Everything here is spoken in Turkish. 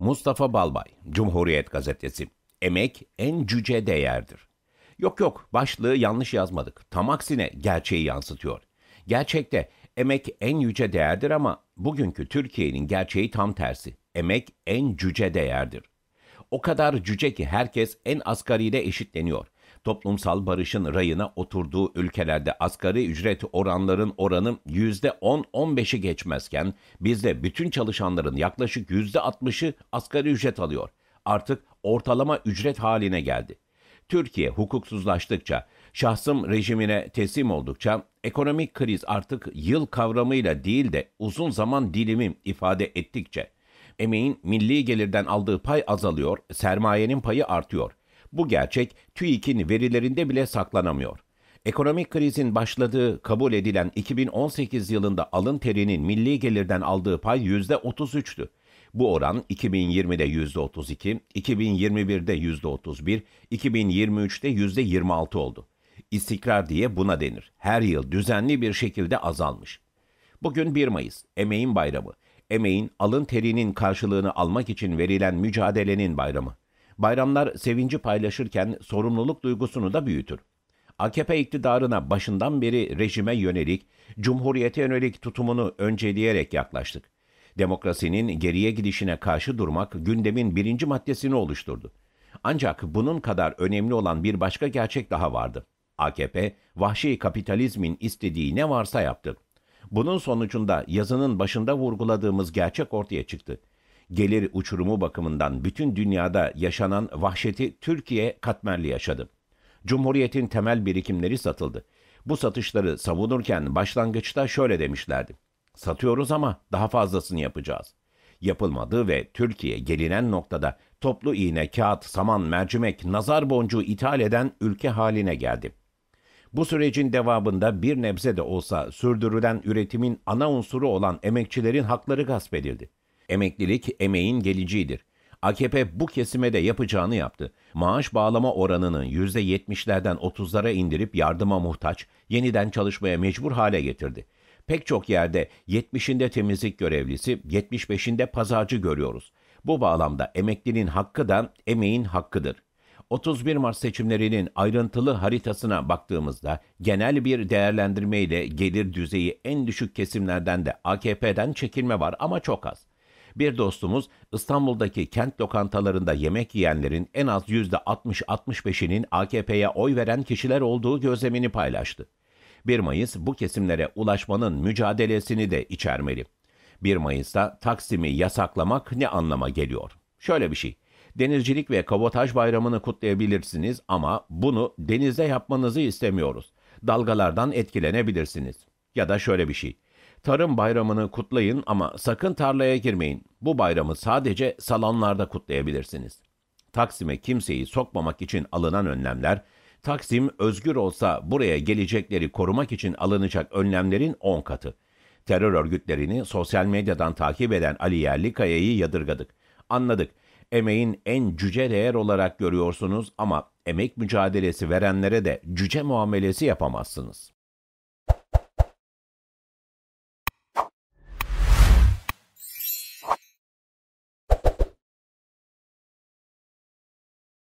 Mustafa Balbay, Cumhuriyet Gazetesi. Emek en cüce değerdir. Yok yok, başlığı yanlış yazmadık. Tam aksine gerçeği yansıtıyor. Gerçekte emek en yüce değerdir ama bugünkü Türkiye'nin gerçeği tam tersi. Emek en cüce değerdir. O kadar cüce ki herkes en asgariyle eşitleniyor. Toplumsal barışın rayına oturduğu ülkelerde asgari ücret oranların oranı %10-15'i geçmezken bizde bütün çalışanların yaklaşık %60'ı asgari ücret alıyor. Artık ortalama ücret haline geldi. Türkiye hukuksuzlaştıkça, şahsım rejimine teslim oldukça ekonomik kriz artık yıl kavramıyla değil de uzun zaman dilimi ifade ettikçe emeğin milli gelirden aldığı pay azalıyor, sermayenin payı artıyor. Bu gerçek TÜİK'in verilerinde bile saklanamıyor. Ekonomik krizin başladığı kabul edilen 2018 yılında alın terinin milli gelirden aldığı pay %33'tü. Bu oran 2020'de %32, 2021'de %31, 2023'te %26 oldu. İstikrar diye buna denir. Her yıl düzenli bir şekilde azalmış. Bugün 1 Mayıs, emeğin bayramı. Emeğin, alın terinin karşılığını almak için verilen mücadelenin bayramı. Bayramlar sevinci paylaşırken sorumluluk duygusunu da büyütür. AKP iktidarına başından beri rejime yönelik, cumhuriyete yönelik tutumunu önceleyerek yaklaştık. Demokrasinin geriye gidişine karşı durmak gündemin birinci maddesini oluşturdu. Ancak bunun kadar önemli olan bir başka gerçek daha vardı. AKP, vahşi kapitalizmin istediği ne varsa yaptı. Bunun sonucunda yazının başında vurguladığımız gerçek ortaya çıktı gelir uçurumu bakımından bütün dünyada yaşanan vahşeti Türkiye katmerli yaşadı. Cumhuriyetin temel birikimleri satıldı. Bu satışları savunurken başlangıçta şöyle demişlerdi. Satıyoruz ama daha fazlasını yapacağız. Yapılmadı ve Türkiye gelinen noktada toplu iğne, kağıt, saman, mercimek, nazar boncuğu ithal eden ülke haline geldi. Bu sürecin devamında bir nebze de olsa sürdürülen üretimin ana unsuru olan emekçilerin hakları gasp edildi. Emeklilik emeğin geleceğidir. AKP bu kesime de yapacağını yaptı. Maaş bağlama oranının %70'lerden 30'lara indirip yardıma muhtaç, yeniden çalışmaya mecbur hale getirdi. Pek çok yerde 70'inde temizlik görevlisi, 75'inde pazarcı görüyoruz. Bu bağlamda emeklinin hakkı da emeğin hakkıdır. 31 Mart seçimlerinin ayrıntılı haritasına baktığımızda genel bir değerlendirmeyle gelir düzeyi en düşük kesimlerden de AKP'den çekilme var ama çok az. Bir dostumuz İstanbul'daki kent lokantalarında yemek yiyenlerin en az %60-65'inin AKP'ye oy veren kişiler olduğu gözlemini paylaştı. 1 Mayıs bu kesimlere ulaşmanın mücadelesini de içermeli. 1 Mayıs'ta Taksim'i yasaklamak ne anlama geliyor? Şöyle bir şey. Denizcilik ve kabotaj bayramını kutlayabilirsiniz ama bunu denizde yapmanızı istemiyoruz. Dalgalardan etkilenebilirsiniz. Ya da şöyle bir şey. Tarım bayramını kutlayın ama sakın tarlaya girmeyin. Bu bayramı sadece salonlarda kutlayabilirsiniz. Taksim'e kimseyi sokmamak için alınan önlemler, Taksim özgür olsa buraya gelecekleri korumak için alınacak önlemlerin 10 katı. Terör örgütlerini sosyal medyadan takip eden Ali Yerlikaya'yı yadırgadık. Anladık. Emeğin en cüce değer olarak görüyorsunuz ama emek mücadelesi verenlere de cüce muamelesi yapamazsınız.